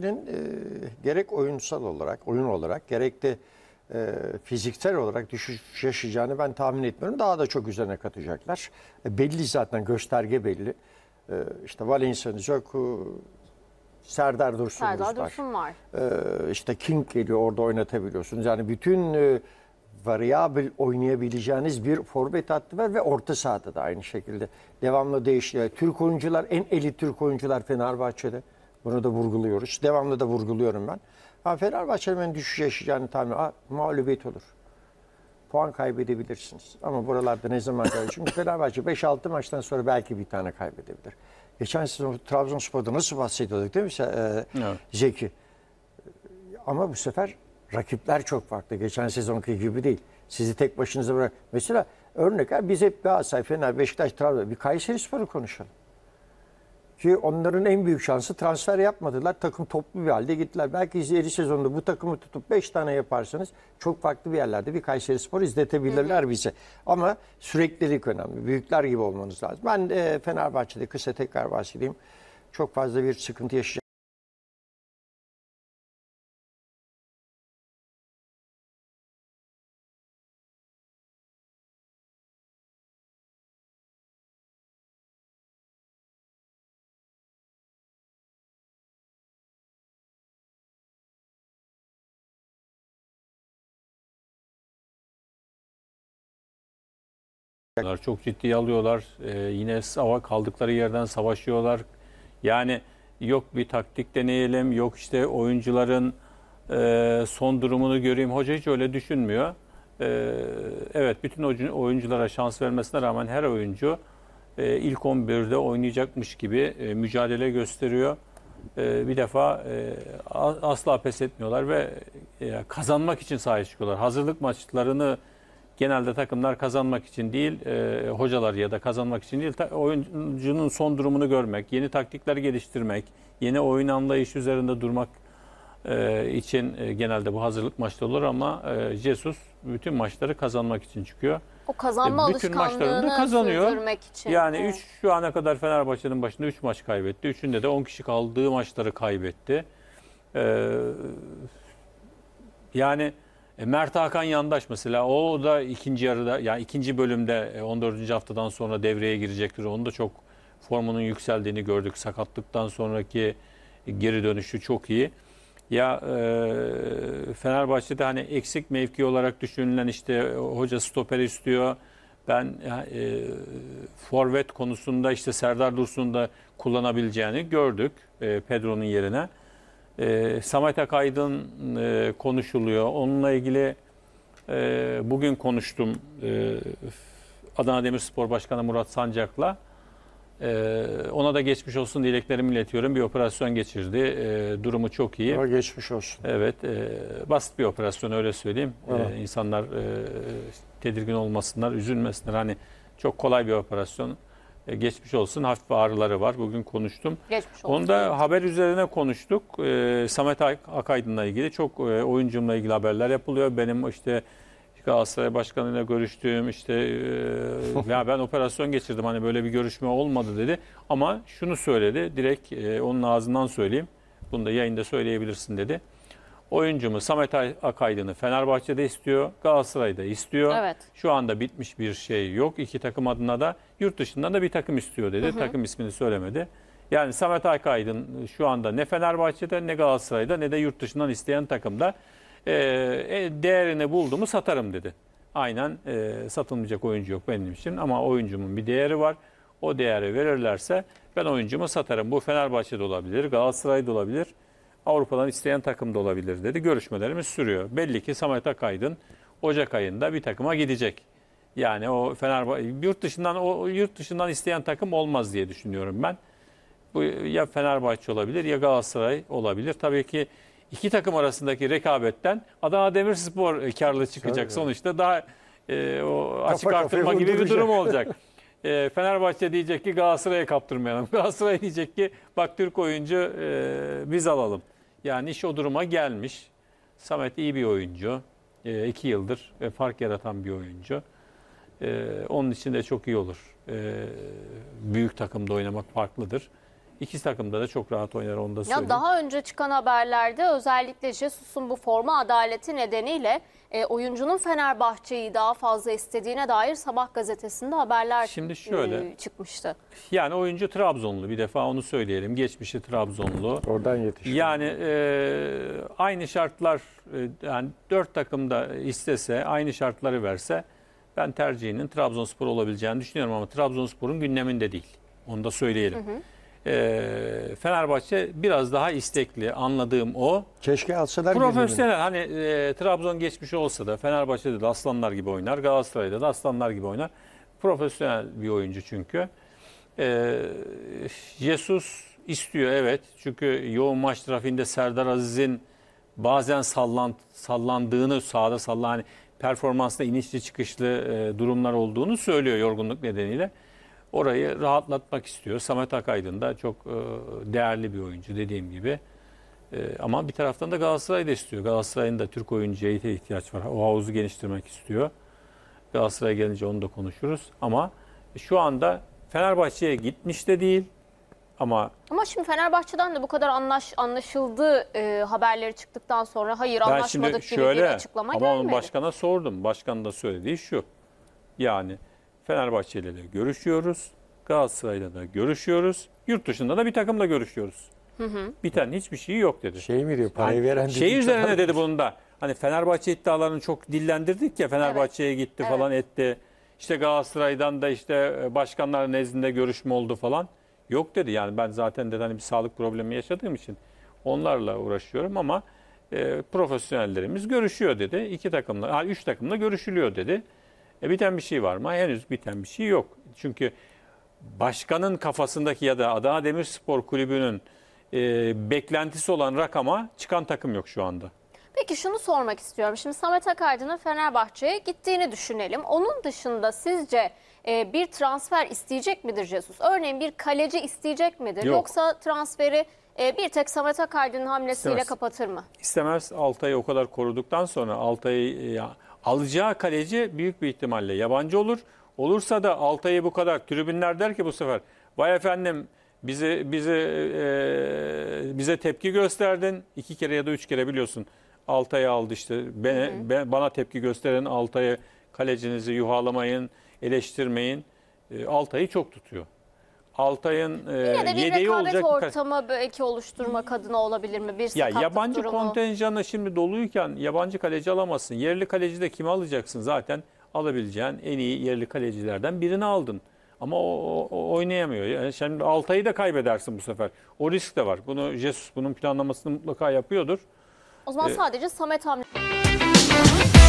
kişinin e, gerek oyunsal olarak, oyun olarak gerek de e, fiziksel olarak düşüş yaşayacağını ben tahmin etmiyorum. Daha da çok üzerine katacaklar. E, belli zaten gösterge belli. E, işte Valencia'nın Zoku, Serdar Dursun Serdar var. Dursun var. E, işte King geliyor orada oynatabiliyorsunuz. Yani bütün e, variabil oynayabileceğiniz bir forvet hattı var ve orta sahada da aynı şekilde devamlı değişiyor. Türk oyuncular en elit Türk oyuncular Fenerbahçe'de. Bunu da vurguluyoruz. Devamlı da vurguluyorum ben. Ha, Fenerbahçe'nin düşüş yaşayacağını tahmin ha, mağlubiyet olur. Puan kaybedebilirsiniz. Ama buralarda ne zaman kalır? Çünkü Fenerbahçe 5-6 maçtan sonra belki bir tane kaybedebilir. Geçen sezon Trabzonspor'da nasıl bahsediyorduk değil mi ee, evet. Zeki? Ama bu sefer rakipler çok farklı. Geçen sezonki gibi değil. Sizi tek başınıza bırak. Mesela örnek biz hep Galatasaray, Fener, Beşiktaş, Trabzon. Bir Kayseri Sporu konuşalım. Ki onların en büyük şansı transfer yapmadılar. Takım toplu bir halde gittiler. Belki yeni sezonda bu takımı tutup 5 tane yaparsanız çok farklı bir yerlerde bir Kayseri Spor izletebilirler bize. Ama süreklilik önemli. Büyükler gibi olmanız lazım. Ben e, Fenerbahçe'de kısa tekrar bahsedeyim. Çok fazla bir sıkıntı yaşayacağım. Bunlar çok ciddi alıyorlar. Ee, yine sava kaldıkları yerden savaşıyorlar. Yani yok bir taktik deneyelim, yok işte oyuncuların e, son durumunu göreyim. Hoca hiç öyle düşünmüyor. Ee, evet bütün oyunculara şans vermesine rağmen her oyuncu e, ilk 11'de oynayacakmış gibi e, mücadele gösteriyor. E, bir defa e, asla pes etmiyorlar ve e, kazanmak için sahaya çıkıyorlar. Hazırlık maçlarını genelde takımlar kazanmak için değil, e, hocalar ya da kazanmak için değil, oyuncunun son durumunu görmek, yeni taktikler geliştirmek, yeni oyun anlayışı üzerinde durmak e, için e, genelde bu hazırlık maçta olur ama e, Jesus bütün maçları kazanmak için çıkıyor. O kazanma e, bütün maçlarını da kazanıyor. Için. Yani 3 evet. şu ana kadar Fenerbahçe'nin başında 3 maç kaybetti. Üçünde de 10 kişi kaldığı maçları kaybetti. Ee, yani e, Mert Hakan Yandaş mesela o da ikinci yarıda yani ikinci bölümde 14. E, haftadan sonra devreye girecektir. Onu da çok formunun yükseldiğini gördük. Sakatlıktan sonraki e, geri dönüşü çok iyi. Ya e, Fenerbahçe'de hani eksik mevki olarak düşünülen işte e, hoca stoper istiyor. Ben e, forvet konusunda işte Serdar Dursun'da kullanabileceğini gördük e, Pedro'nun yerine. E, ee, Samet Akaydın e, konuşuluyor. Onunla ilgili e, bugün konuştum e, Adana Demirspor Başkanı Murat Sancak'la. E, ona da geçmiş olsun dileklerimi iletiyorum. Bir operasyon geçirdi. E, durumu çok iyi. Ama geçmiş olsun. Evet. E, basit bir operasyon öyle söyleyeyim. E, evet. E, insanlar e, tedirgin olmasınlar, üzülmesinler. Hani çok kolay bir operasyon. E, geçmiş olsun hafif ağrıları var. Bugün konuştum. Geçmiş olsun. Onda haber üzerine konuştuk. E, Samet Akaydın'la ilgili çok e, oyuncumla ilgili haberler yapılıyor. Benim işte Galatasaray Başkanı'yla görüştüğüm işte e, ya ben operasyon geçirdim hani böyle bir görüşme olmadı dedi. Ama şunu söyledi direkt e, onun ağzından söyleyeyim. Bunu da yayında söyleyebilirsin dedi. Oyuncumu Samet Akaydın'ı Fenerbahçe'de istiyor, Galatasaray'da istiyor. Evet. Şu anda bitmiş bir şey yok. İki takım adına da yurt dışından da bir takım istiyor dedi. Hı hı. Takım ismini söylemedi. Yani Samet Akaydın şu anda ne Fenerbahçe'de ne Galatasaray'da ne de yurt dışından isteyen takımda e, e değerini buldu mu satarım dedi. Aynen e, satılmayacak oyuncu yok benim için ama oyuncumun bir değeri var. O değeri verirlerse ben oyuncumu satarım. Bu Fenerbahçe'de olabilir, Galatasaray'da olabilir. Avrupa'dan isteyen takım da olabilir dedi. Görüşmelerimiz sürüyor. Belli ki Samet Akaydın Ocak ayında bir takıma gidecek. Yani o Fenerbahçe yurt dışından o yurt dışından isteyen takım olmaz diye düşünüyorum ben. Bu ya Fenerbahçe olabilir ya Galatasaray olabilir. Tabii ki iki takım arasındaki rekabetten Adana Demirspor karlı çıkacak. Tabii. Sonuçta daha e, o açık Kafa artırma gibi bir durum olacak. e, Fenerbahçe diyecek ki Galatasaray'a kaptırmayalım. Galatasaray diyecek ki bak Türk oyuncu e, biz alalım. Yani iş o duruma gelmiş. Samet iyi bir oyuncu. E, iki yıldır e, fark yaratan bir oyuncu. E, onun için de çok iyi olur. E, büyük takımda oynamak farklıdır. İki takımda da çok rahat oynar onu da söyleyeyim. Ya daha önce çıkan haberlerde özellikle Jesus'un bu forma adaleti nedeniyle e, oyuncunun Fenerbahçe'yi daha fazla istediğine dair Sabah gazetesinde haberler Şimdi şöyle, e, çıkmıştı. Yani oyuncu Trabzonlu bir defa onu söyleyelim. Geçmişi Trabzonlu. Oradan yetişiyor. Yani e, aynı şartlar e, yani dört takımda istese aynı şartları verse ben tercihinin Trabzonspor olabileceğini düşünüyorum ama Trabzonspor'un gündeminde değil. Onu da söyleyelim. Hı hı e, Fenerbahçe biraz daha istekli anladığım o. Keşke alsalar Profesyonel hani e, Trabzon geçmiş olsa da Fenerbahçe'de de aslanlar gibi oynar. Galatasaray'da da aslanlar gibi oynar. Profesyonel bir oyuncu çünkü. E, Jesus istiyor evet. Çünkü yoğun maç trafiğinde Serdar Aziz'in bazen sallan, sallandığını sağda sallan hani performansla inişli çıkışlı e, durumlar olduğunu söylüyor yorgunluk nedeniyle orayı rahatlatmak istiyor. Samet Akaydın da çok e, değerli bir oyuncu dediğim gibi. E, ama bir taraftan da Galatasaray da istiyor. Galatasaray'ın da Türk oyuncuya ihtiyaç var. O havuzu geliştirmek istiyor. Galatasaray'a gelince onu da konuşuruz. Ama şu anda Fenerbahçe'ye gitmiş de değil. Ama ama şimdi Fenerbahçe'den de bu kadar anlaş anlaşıldı e, haberleri çıktıktan sonra hayır ben anlaşmadık şimdi şöyle, gibi bir açıklama ama gelmedi. Ama onun başkana sordum. Başkan da söylediği şu. Yani Fenerbahçe ile de görüşüyoruz. Galatasaray'la da görüşüyoruz. Yurt dışında da bir takımla görüşüyoruz. Hı hı. Biten hiçbir şey yok dedi. Şey mi diyor parayı yani, veren Şey üzerine falan. dedi bunun Hani Fenerbahçe iddialarını çok dillendirdik ya Fenerbahçe'ye gitti evet. falan etti. İşte Galatasaray'dan da işte e, başkanlar nezdinde görüşme oldu falan. Yok dedi yani ben zaten dedi hani bir sağlık problemi yaşadığım için onlarla uğraşıyorum ama e, profesyonellerimiz görüşüyor dedi. İki takımla, ha, üç takımla görüşülüyor dedi. E biten bir şey var mı? Henüz biten bir şey yok. Çünkü başkanın kafasındaki ya da Adana Demirspor Kulübü'nün e, beklentisi olan rakama çıkan takım yok şu anda. Peki şunu sormak istiyorum. Şimdi Samet Akaydın'ın Fenerbahçe'ye gittiğini düşünelim. Onun dışında sizce e, bir transfer isteyecek midir Jesus? Örneğin bir kaleci isteyecek midir? Yok. Yoksa transferi e, bir tek Samet Akaydın'ın hamlesiyle İstemez. kapatır mı? İstemez. Altay'ı o kadar koruduktan sonra Altay'ı e, Alacağı kaleci büyük bir ihtimalle yabancı olur. Olursa da Altay'ı bu kadar tribünler der ki bu sefer vay efendim bize bize e, bize tepki gösterdin. iki kere ya da üç kere biliyorsun Altay'ı aldı işte. Ben, hı hı. ben bana tepki gösteren Altay'ı kalecinizi yuhalamayın, eleştirmeyin. E, Altay'ı çok tutuyor. Altay'ın e, Yine de bir yedeği rekabet olacak. birkaç- ortamı belki oluşturmak adına olabilir mi? Bir Ya yabancı durumu. kontenjanı şimdi doluyken yabancı kaleci alamazsın. Yerli kaleci de kimi alacaksın zaten? Alabileceğin en iyi yerli kalecilerden birini aldın. Ama o, o- oynayamıyor. Yani şimdi Altay'ı da kaybedersin bu sefer. O risk de var. Bunu Jesus bunun planlamasını mutlaka yapıyordur. O zaman e, sadece Samet hamle.